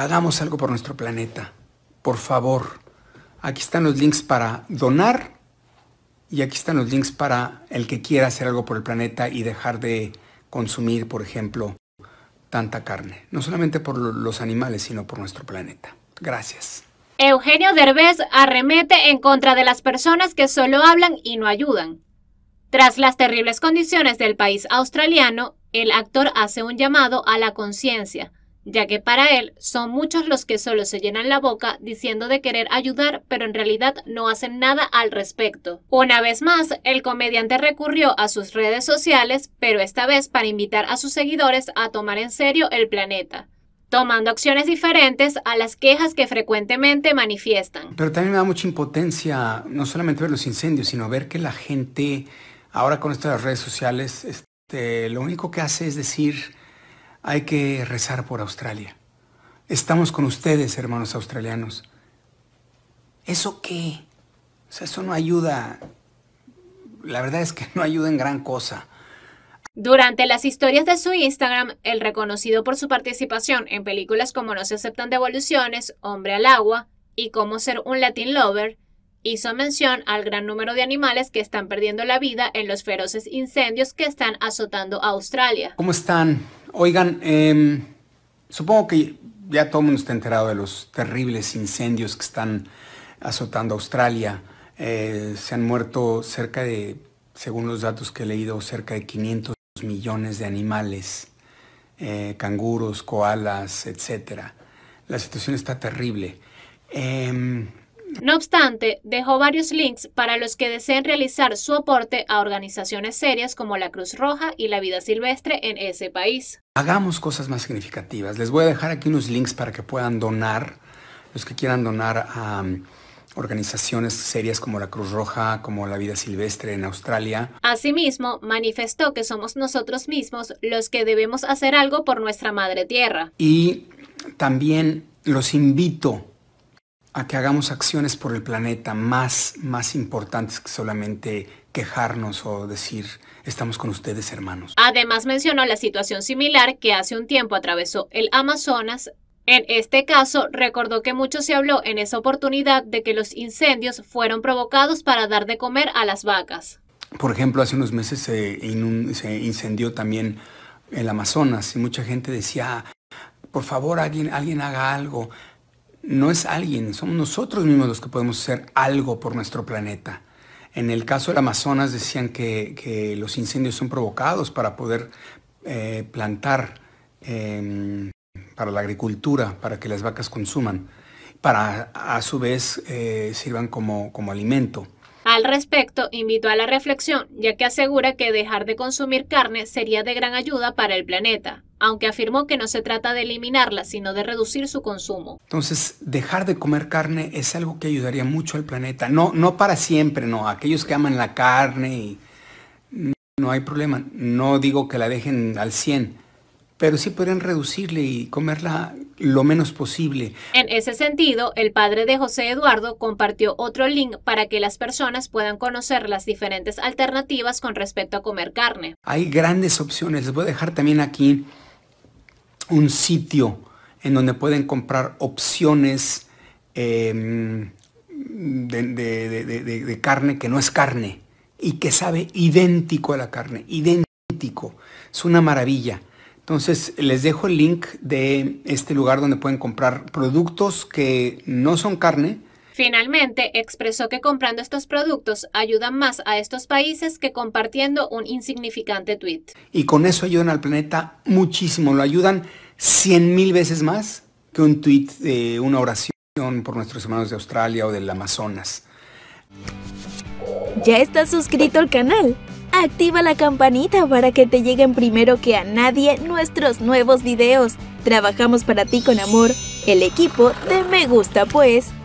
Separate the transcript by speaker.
Speaker 1: hagamos algo por nuestro planeta. Por favor, aquí están los links para donar y aquí están los links para el que quiera hacer algo por el planeta y dejar de consumir, por ejemplo, tanta carne. No solamente por los animales, sino por nuestro planeta. Gracias.
Speaker 2: Eugenio Derbez arremete en contra de las personas que solo hablan y no ayudan. Tras las terribles condiciones del país australiano, el actor hace un llamado a la conciencia ya que para él son muchos los que solo se llenan la boca diciendo de querer ayudar, pero en realidad no hacen nada al respecto. Una vez más, el comediante recurrió a sus redes sociales, pero esta vez para invitar a sus seguidores a tomar en serio el planeta tomando acciones diferentes a las quejas que frecuentemente manifiestan.
Speaker 1: Pero también me da mucha impotencia no solamente ver los incendios, sino ver que la gente ahora con estas redes sociales este, lo único que hace es decir hay que rezar por Australia. Estamos con ustedes, hermanos australianos. ¿Eso qué? O sea, eso no ayuda. La verdad es que no ayuda en gran cosa.
Speaker 2: Durante las historias de su Instagram, el reconocido por su participación en películas como No se aceptan devoluciones, Hombre al agua y Cómo ser un Latin lover, hizo mención al gran número de animales que están perdiendo la vida en los feroces incendios que están azotando a Australia.
Speaker 1: ¿Cómo están? Oigan, em, supongo que ya todo el mundo está enterado de los terribles incendios que están azotando Australia. Eh, se han muerto cerca de, según los datos que he leído, cerca de 500 millones de animales, eh, canguros, koalas, etc. La situación está terrible. Em,
Speaker 2: no obstante, dejó varios links para los que deseen realizar su aporte a organizaciones serias como la Cruz Roja y la Vida Silvestre en ese país.
Speaker 1: Hagamos cosas más significativas. Les voy a dejar aquí unos links para que puedan donar, los que quieran donar a... Um, organizaciones serias como la Cruz Roja, como la Vida Silvestre en Australia.
Speaker 2: Asimismo, manifestó que somos nosotros mismos los que debemos hacer algo por nuestra madre tierra.
Speaker 1: Y también los invito que hagamos acciones por el planeta más, más importantes que solamente quejarnos o decir estamos con ustedes hermanos.
Speaker 2: Además mencionó la situación similar que hace un tiempo atravesó el Amazonas. En este caso, recordó que mucho se habló en esa oportunidad de que los incendios fueron provocados para dar de comer a las vacas.
Speaker 1: Por ejemplo, hace unos meses se, se incendió también el Amazonas y mucha gente decía, ah, por favor, alguien, alguien haga algo no es alguien, somos nosotros mismos los que podemos hacer algo por nuestro planeta. En el caso del Amazonas decían que, los incendios son provocados para poder eh, plantar em, para la agricultura, para que las vacas consuman, para a su vez eh, sirvan como, como alimento.
Speaker 2: Al respecto, invito a la reflexión, ya que asegura que dejar de consumir carne sería de gran ayuda para el planeta aunque afirmó que no se trata de eliminarla, sino de reducir su consumo.
Speaker 1: Entonces, dejar de comer carne es algo que ayudaría mucho al planeta. No, no para siempre, no. Aquellos que aman la carne, y no hay problema. No digo que la dejen al 100, pero sí pueden reducirla y comerla lo menos posible.
Speaker 2: En ese sentido, el padre de José Eduardo compartió otro link para que las personas puedan conocer las diferentes alternativas con respecto a comer carne.
Speaker 1: Hay grandes opciones, les voy a dejar también aquí un sitio en donde pueden comprar opciones em, de, carne que no es carne y que sabe idéntico a la carne, idéntico. Es una maravilla. Entonces les dejo el link de este lugar donde pueden comprar productos que no son carne,
Speaker 2: Finalmente, expresó que comprando estos productos ayudan más a estos países que compartiendo un insignificante tweet.
Speaker 1: Y con eso ayudan al planeta muchísimo, lo ayudan 100 mil veces más que un tweet de una oración por nuestros hermanos de Australia o del Amazonas.
Speaker 2: ¿Ya estás suscrito al canal? Activa la campanita para que te lleguen primero que a nadie nuestros nuevos videos. Trabajamos para ti con amor, el equipo de Me Gusta Pues.